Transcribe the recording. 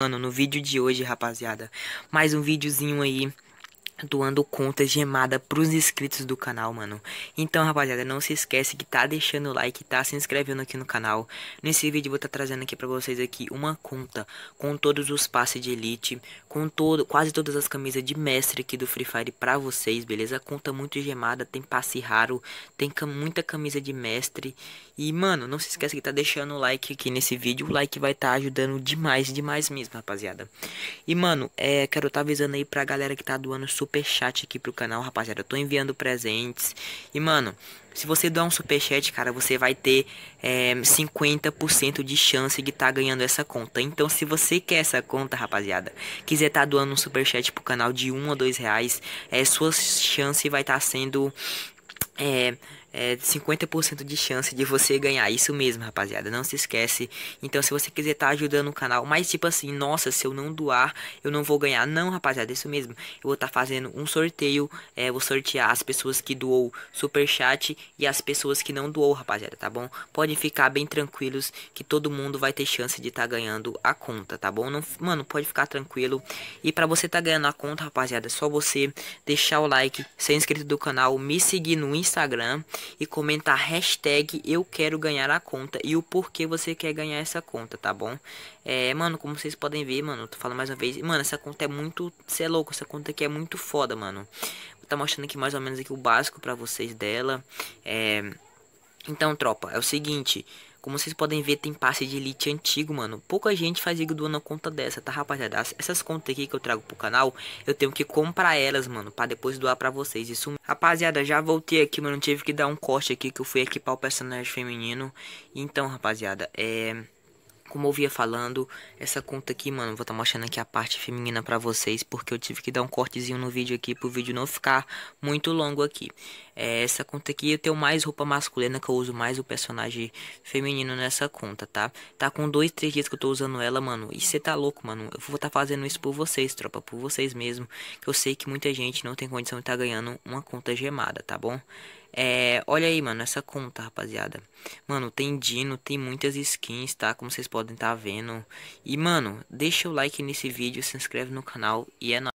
Mano, no vídeo de hoje, rapaziada, mais um videozinho aí doando contas gemada pros inscritos do canal, mano. Então, rapaziada, não se esquece que tá deixando o like, tá se inscrevendo aqui no canal. Nesse vídeo vou tá trazendo aqui pra vocês aqui uma conta com todos os passes de elite, com todo, quase todas as camisas de mestre aqui do Free Fire pra vocês, beleza? Conta muito gemada, tem passe raro, tem cam muita camisa de mestre. E, mano, não se esquece que tá deixando o like aqui nesse vídeo. O like vai tá ajudando demais, demais mesmo, rapaziada. E, mano, é, quero tá avisando aí pra galera que tá doando super super chat aqui pro canal, rapaziada. Eu tô enviando presentes. E, mano, se você doar um super chat, cara, você vai ter é, 50% de chance de estar tá ganhando essa conta. Então, se você quer essa conta, rapaziada, quiser estar tá doando um super chat pro canal de 1 um ou 2 reais, é, sua chance vai estar tá sendo é, é 50% de chance de você ganhar. Isso mesmo, rapaziada. Não se esquece. Então, se você quiser estar tá ajudando o canal, mas tipo assim, nossa, se eu não doar, eu não vou ganhar. Não, rapaziada, isso mesmo. Eu vou estar tá fazendo um sorteio. É, vou sortear as pessoas que doou super chat e as pessoas que não doou, rapaziada, tá bom? Podem ficar bem tranquilos que todo mundo vai ter chance de estar tá ganhando a conta, tá bom? Não, mano, pode ficar tranquilo. E para você estar tá ganhando a conta, rapaziada, é só você deixar o like, ser inscrito do canal, me seguir no Instagram Instagram e comentar hashtag eu quero ganhar a conta e o porquê você quer ganhar essa conta, tá bom? É, mano, como vocês podem ver, mano, tô falando mais uma vez. Mano, essa conta é muito... Você é louco, essa conta aqui é muito foda, mano. Vou tá mostrando aqui mais ou menos aqui o básico pra vocês dela. É... Então, tropa, é o seguinte... Como vocês podem ver, tem passe de elite antigo, mano. Pouca gente faz doando a conta dessa, tá, rapaziada? Essas contas aqui que eu trago pro canal, eu tenho que comprar elas, mano, pra depois doar pra vocês. Isso, rapaziada, já voltei aqui, mano. Tive que dar um corte aqui que eu fui equipar o personagem feminino. Então, rapaziada, é... Como eu via falando, essa conta aqui, mano, vou estar tá mostrando aqui a parte feminina pra vocês, porque eu tive que dar um cortezinho no vídeo aqui, pro vídeo não ficar muito longo aqui. É, essa conta aqui, eu tenho mais roupa masculina, que eu uso mais o personagem feminino nessa conta, tá? Tá com dois, três dias que eu tô usando ela, mano, e você tá louco, mano, eu vou estar tá fazendo isso por vocês, tropa, por vocês mesmo, que eu sei que muita gente não tem condição de estar tá ganhando uma conta gemada, tá bom? É, olha aí, mano, essa conta, rapaziada. Mano, tem Dino, tem muitas skins, tá? Como vocês podem estar tá vendo. E, mano, deixa o like nesse vídeo, se inscreve no canal e é nóis.